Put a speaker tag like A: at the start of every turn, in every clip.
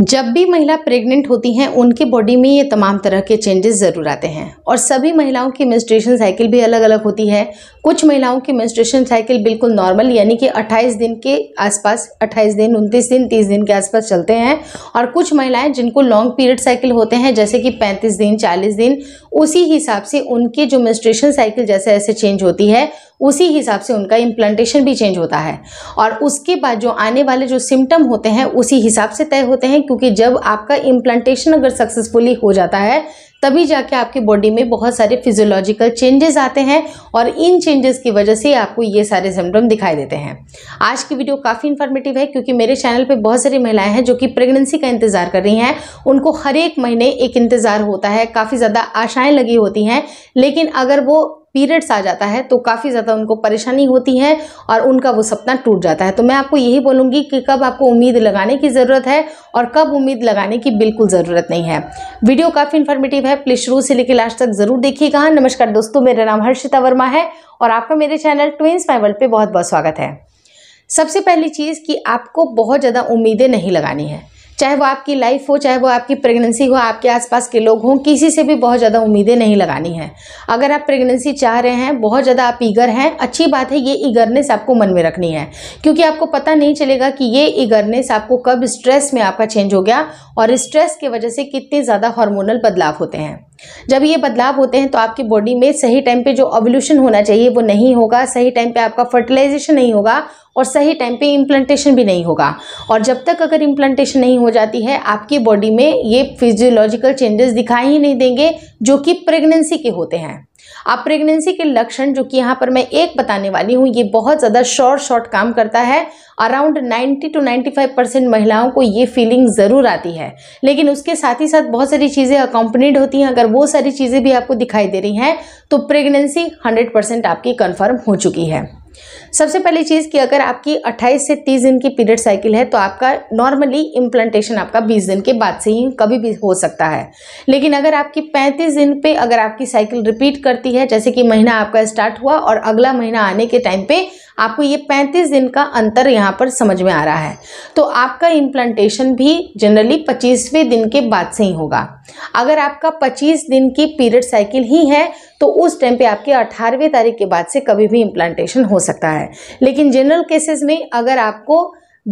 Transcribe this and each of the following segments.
A: जब भी महिला प्रेग्नेंट होती हैं उनके बॉडी में ये तमाम तरह के चेंजेस ज़रूर आते हैं और सभी महिलाओं की मेंस्ट्रुएशन साइकिल भी अलग अलग होती है कुछ महिलाओं की मेंस्ट्रुएशन साइकिल बिल्कुल नॉर्मल यानी कि 28 दिन के आसपास 28 दिन 29 दिन 30 दिन के आसपास चलते हैं और कुछ महिलाएं जिनको लॉन्ग पीरियड साइकिल होते हैं जैसे कि पैंतीस दिन चालीस दिन उसी हिसाब से उनके जो मेस्ट्रेशन साइकिल जैसे जैसे चेंज होती है उसी हिसाब से उनका इम्प्लांटेशन भी चेंज होता है और उसके बाद जो आने वाले जो सिम्टम होते हैं उसी हिसाब से तय होते हैं क्योंकि जब आपका इम्प्लांटेशन अगर सक्सेसफुली हो जाता है तभी जाके आपकी बॉडी में बहुत सारे फिजियोलॉजिकल चेंजेस आते हैं और इन चेंजेस की वजह से आपको ये सारे सिम्टम दिखाई देते हैं आज की वीडियो काफ़ी इन्फॉर्मेटिव है क्योंकि मेरे चैनल पे बहुत सारी महिलाएं हैं जो कि प्रेगनेंसी का इंतज़ार कर रही हैं उनको हर एक महीने एक इंतज़ार होता है काफ़ी ज़्यादा आशाएँ लगी होती हैं लेकिन अगर वो पीरियड्स आ जाता है तो काफ़ी ज़्यादा उनको परेशानी होती है और उनका वो सपना टूट जाता है तो मैं आपको यही बोलूँगी कि कब आपको उम्मीद लगाने की ज़रूरत है और कब उम्मीद लगाने की बिल्कुल ज़रूरत नहीं है वीडियो काफ़ी इन्फॉर्मेटिव है प्लीज़ शुरू से लेकर लास्ट तक ज़रूर देखिएगा नमस्कार दोस्तों मेरा नाम हर्षिता वर्मा है और आपका मेरे चैनल ट्विंस माइवल पर बहुत बहुत स्वागत है सबसे पहली चीज़ कि आपको बहुत ज़्यादा उम्मीदें नहीं लगानी है चाहे वो आपकी लाइफ हो चाहे वो आपकी प्रेगनेंसी हो आपके आसपास के लोग हों किसी से भी बहुत ज़्यादा उम्मीदें नहीं लगानी है अगर आप प्रेगनेंसी चाह रहे हैं बहुत ज़्यादा आप ईगर हैं अच्छी बात है ये ईगरनेस आपको मन में रखनी है क्योंकि आपको पता नहीं चलेगा कि ये ईगरनेस आपको कब स्ट्रेस में आपका चेंज हो गया और स्ट्रेस की वजह से कितने ज़्यादा हार्मोनल बदलाव होते हैं जब ये बदलाव होते हैं तो आपकी बॉडी में सही टाइम पे जो ओवल्यूशन होना चाहिए वो नहीं होगा सही टाइम पे आपका फर्टिलाइजेशन नहीं होगा और सही टाइम पे इम्प्लांटेशन भी नहीं होगा और जब तक अगर इम्प्लांटेशन नहीं हो जाती है आपकी बॉडी में ये फिजियोलॉजिकल चेंजेस दिखाई ही नहीं देंगे जो कि प्रेगनेंसी के होते हैं आप प्रेगनेंसी के लक्षण जो कि यहाँ पर मैं एक बताने वाली हूँ ये बहुत ज़्यादा शॉर्ट शॉर्ट काम करता है अराउंड 90 टू 95 परसेंट महिलाओं को ये फीलिंग ज़रूर आती है लेकिन उसके साथ ही साथ बहुत सारी चीज़ें अकम्पनीड होती हैं अगर वो सारी चीज़ें भी आपको दिखाई दे रही हैं तो प्रेगनेंसी 100 परसेंट आपकी कन्फर्म हो चुकी है सबसे पहली चीज़ कि अगर आपकी 28 से 30 दिन की पीरियड साइकिल है तो आपका नॉर्मली इम्प्लांटेशन आपका 20 दिन के बाद से ही कभी भी हो सकता है लेकिन अगर आपकी 35 दिन पे अगर आपकी साइकिल रिपीट करती है जैसे कि महीना आपका स्टार्ट हुआ और अगला महीना आने के टाइम पे आपको ये 35 दिन का अंतर यहाँ पर समझ में आ रहा है तो आपका इम्प्लांटेशन भी जनरली पच्चीसवें दिन के बाद से ही होगा अगर आपका पच्चीस दिन की पीरियड साइकिल ही है तो उस टाइम पे आपकी अठारहवीं तारीख के बाद से कभी भी इम्प्लांटेशन हो सकता है लेकिन जनरल केसेस में अगर आपको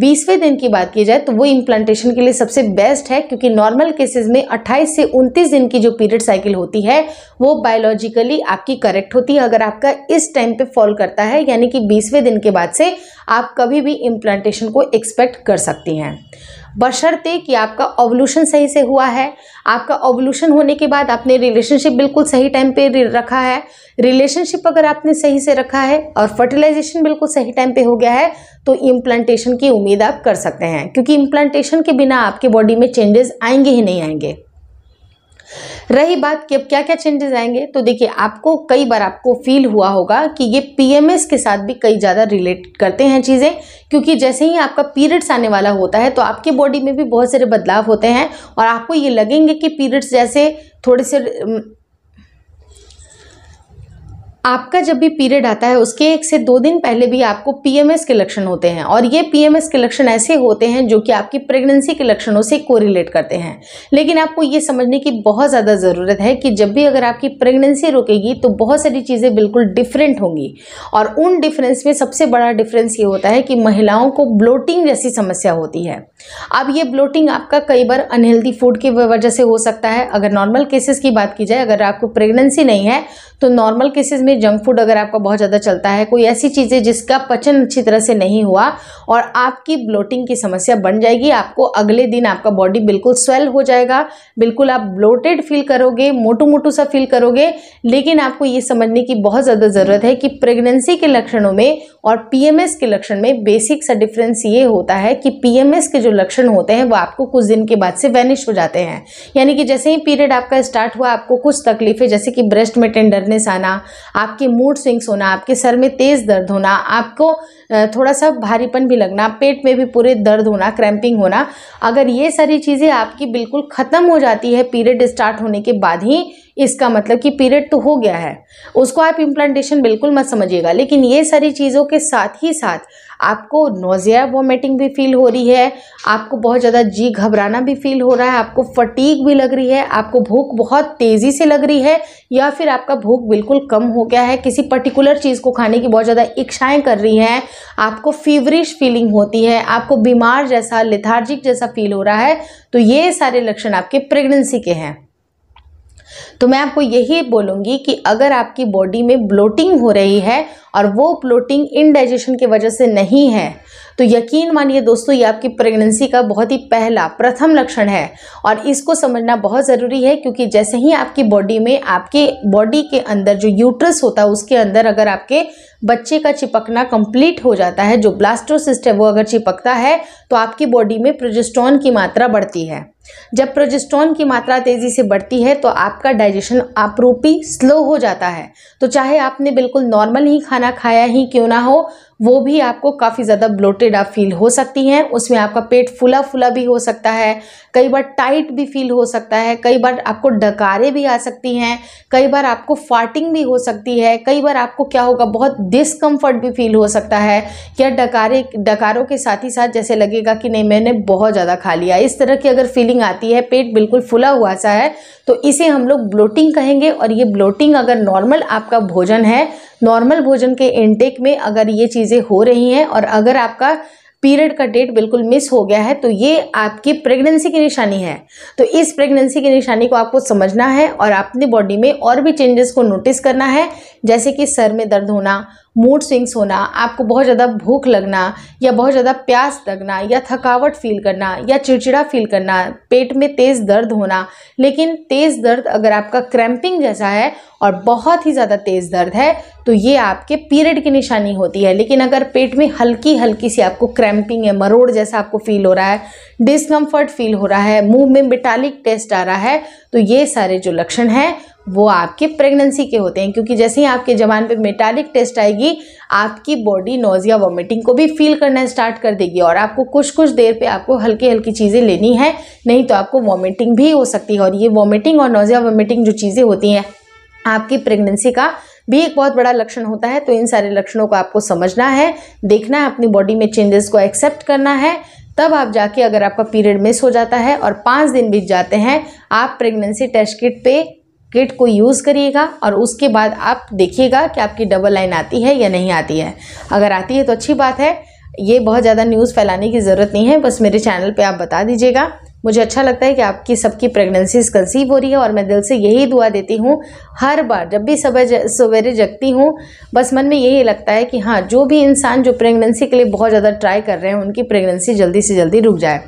A: बीसवें दिन की बात की जाए तो वो इम्प्लांटेशन के लिए सबसे बेस्ट है क्योंकि नॉर्मल केसेस में 28 से 29 दिन की जो पीरियड साइकिल होती है वो बायोलॉजिकली आपकी करेक्ट होती है अगर आपका इस टाइम पे फॉल करता है यानी कि बीसवें दिन के बाद से आप कभी भी इम्प्लांटेशन को एक्सपेक्ट कर सकती हैं बशर्ते कि आपका ओवल्यूशन सही से हुआ है आपका ओवल्यूशन होने के बाद आपने रिलेशनशिप बिल्कुल सही टाइम पे रखा है रिलेशनशिप अगर आपने सही से रखा है और फर्टिलाइजेशन बिल्कुल सही टाइम पे हो गया है तो इम्प्लांटेशन की उम्मीद आप कर सकते हैं क्योंकि इम्प्लांटेशन के बिना आपके बॉडी में चेंजेस आएंगे ही नहीं आएंगे रही बात कि अब क्या क्या चेंजेस आएंगे तो देखिए आपको कई बार आपको फील हुआ होगा कि ये पीएमएस के साथ भी कई ज़्यादा रिलेट करते हैं चीज़ें क्योंकि जैसे ही आपका पीरियड्स आने वाला होता है तो आपके बॉडी में भी बहुत सारे बदलाव होते हैं और आपको ये लगेंगे कि पीरियड्स जैसे थोड़े से आपका जब भी पीरियड आता है उसके एक से दो दिन पहले भी आपको पीएमएस के लक्षण होते हैं और ये पीएमएस के लक्षण ऐसे होते हैं जो कि आपकी प्रेगनेंसी के लक्षणों से कोरिलेट करते हैं लेकिन आपको ये समझने की बहुत ज़्यादा ज़रूरत है कि जब भी अगर आपकी प्रेगनेंसी रुकेगी तो बहुत सारी चीज़ें बिल्कुल डिफरेंट होंगी और उन डिफरेंस में सबसे बड़ा डिफरेंस ये होता है कि महिलाओं को ब्लोटिंग जैसी समस्या होती है अब ये ब्लोटिंग आपका कई बार अनहेल्दी फूड की वजह से हो सकता है अगर नॉर्मल केसेस की बात की जाए अगर आपको प्रेगनेंसी नहीं है तो नॉर्मल केसेस में जंक फूड अगर आपका बहुत ज़्यादा चलता है कोई ऐसी चीज़ें जिसका पचन अच्छी तरह से नहीं हुआ और आपकी ब्लोटिंग की समस्या बन जाएगी आपको अगले दिन आपका बॉडी बिल्कुल स्वेल हो जाएगा बिल्कुल आप ब्लोटेड फील करोगे मोटू मोटू सा फील करोगे लेकिन आपको ये समझने की बहुत ज़्यादा ज़रूरत है कि प्रेगनेंसी के लक्षणों में और पीएमएस के लक्षण में बेसिक सा डिफरेंस ये होता है कि पीएमएस के जो लक्षण होते हैं वो आपको कुछ दिन के बाद से वैनिश हो जाते हैं यानी कि जैसे ही पीरियड आपका स्टार्ट हुआ आपको कुछ तकलीफें जैसे कि ब्रेस्ट में टेंडरनेस आना आपके मूड स्विंग्स होना आपके सर में तेज़ दर्द होना आपको थोड़ा सा भारीपन भी लगना पेट में भी पूरे दर्द होना क्रैम्पिंग होना अगर ये सारी चीज़ें आपकी बिल्कुल ख़त्म हो जाती है पीरियड स्टार्ट होने के बाद ही इसका मतलब कि पीरियड तो हो गया है उसको आप इम्प्लांटेशन बिल्कुल मत समझिएगा लेकिन ये सारी चीज़ों के साथ ही साथ आपको नोज़िया वॉमिटिंग भी फील हो रही है आपको बहुत ज़्यादा जी घबराना भी फील हो रहा है आपको फटीक भी लग रही है आपको भूख बहुत तेज़ी से लग रही है या फिर आपका भूख बिल्कुल कम हो गया है किसी पर्टिकुलर चीज़ को खाने की बहुत ज़्यादा इच्छाएँ कर रही हैं आपको फीवरिश फीलिंग होती है आपको बीमार जैसा लिथार्जिक जैसा फील हो रहा है तो ये सारे लक्षण आपके प्रेगनेंसी के हैं तो मैं आपको यही बोलूँगी कि अगर आपकी बॉडी में ब्लोटिंग हो रही है और वो ब्लोटिंग इनडाइजेशन की वजह से नहीं है तो यकीन मानिए दोस्तों ये आपकी प्रेगनेंसी का बहुत ही पहला प्रथम लक्षण है और इसको समझना बहुत ज़रूरी है क्योंकि जैसे ही आपकी बॉडी में आपके बॉडी के अंदर जो यूट्रस होता है उसके अंदर अगर आपके बच्चे का चिपकना कंप्लीट हो जाता है जो ब्लास्टोसिस्ट है वो अगर चिपकता है तो आपकी बॉडी में प्रोजेस्ट्रॉन की मात्रा बढ़ती है जब प्रोजेस्ट्रॉन की मात्रा तेज़ी से बढ़ती है तो आपका डाइजेशन आपरूपी स्लो हो जाता है तो चाहे आपने बिल्कुल नॉर्मल ही खाना खाया ही क्यों ना हो वो भी आपको काफ़ी ज़्यादा ब्लोटेड आप फील हो सकती हैं उसमें आपका पेट फुला फुला भी हो सकता है कई बार टाइट भी फील हो सकता है कई बार आपको डकारे भी आ सकती हैं कई बार आपको फाटिंग भी हो सकती है कई बार आपको क्या होगा बहुत डिसकम्फर्ट भी फील हो सकता है या डकारे डकारों के साथ ही साथ जैसे लगेगा कि नहीं मैंने बहुत ज़्यादा खा लिया इस तरह की अगर फीलिंग आती है पेट बिल्कुल फुला हुआ सा है तो इसे हम लोग ब्लोटिंग कहेंगे और ये ब्लोटिंग अगर नॉर्मल आपका भोजन है नॉर्मल भोजन के इनटेक में अगर ये चीज़ चीज़ें हो रही हैं और अगर आपका पीरियड का डेट बिल्कुल मिस हो गया है तो ये आपकी प्रेगनेंसी की निशानी है तो इस प्रेगनेंसी की निशानी को आपको समझना है और अपनी बॉडी में और भी चेंजेस को नोटिस करना है जैसे कि सर में दर्द होना मूड स्विंग्स होना आपको बहुत ज़्यादा भूख लगना या बहुत ज़्यादा प्यास लगना या थकावट फील करना या चिड़चिड़ा फील करना पेट में तेज़ दर्द होना लेकिन तेज़ दर्द अगर आपका क्रैम्पिंग जैसा है और बहुत ही ज़्यादा तेज़ दर्द है तो ये आपके पीरियड की निशानी होती है लेकिन अगर पेट में हल्की हल्की सी आपको क्रैम्पिंग है मरोड़ जैसा आपको फील हो रहा है डिस्कम्फर्ट फील हो रहा है मुंह में मेटालिक टेस्ट आ रहा है तो ये सारे जो लक्षण हैं वो आपके प्रेगनेंसी के होते हैं क्योंकि जैसे ही आपके जवान पे मेटालिक टेस्ट आएगी आपकी बॉडी नोजिया वॉमिटिंग को भी फील करना स्टार्ट कर देगी और आपको कुछ कुछ देर पे आपको हल्की हल्की चीज़ें लेनी है नहीं तो आपको वॉमिटिंग भी हो सकती है और ये वॉमिटिंग और नोजिया वॉमिटिंग जो चीज़ें होती हैं आपकी प्रेगनेंसी का भी एक बहुत बड़ा लक्षण होता है तो इन सारे लक्षणों को आपको समझना है देखना है अपनी बॉडी में चेंजेस को एक्सेप्ट करना है तब आप जाके अगर आपका पीरियड मिस हो जाता है और पाँच दिन बीत जाते हैं आप प्रेगनेंसी टेस्ट किट पे किट को यूज़ करिएगा और उसके बाद आप देखिएगा कि आपकी डबल लाइन आती है या नहीं आती है अगर आती है तो अच्छी बात है ये बहुत ज़्यादा न्यूज़ फैलाने की ज़रूरत नहीं है बस मेरे चैनल पे आप बता दीजिएगा मुझे अच्छा लगता है कि आपकी सबकी प्रेगनेंसीज कंसीव हो रही है और मैं दिल से यही दुआ देती हूँ हर बार जब भी सुबह सवेरे जगती हूँ बस मन में यही लगता है कि हाँ जो भी इंसान जो प्रेगनेंसी के लिए बहुत ज़्यादा ट्राई कर रहे हैं उनकी प्रेगनेंसी जल्दी से जल्दी रुक जाए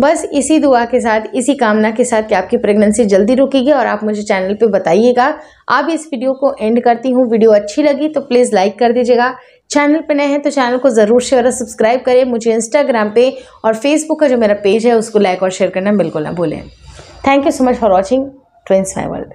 A: बस इसी दुआ के साथ इसी कामना के साथ कि आपकी प्रेगनेंसी जल्दी रुकेगी और आप मुझे चैनल पे बताइएगा आप इस वीडियो को एंड करती हूँ वीडियो अच्छी लगी तो प्लीज़ लाइक कर दीजिएगा चैनल पे नए हैं तो चैनल को ज़रूर शेयर और सब्सक्राइब करें मुझे इंस्टाग्राम पे और फेसबुक का जो मेरा पेज है उसको लाइक और शेयर करना बिल्कुल ना भूलें thank you so much for watching twins my world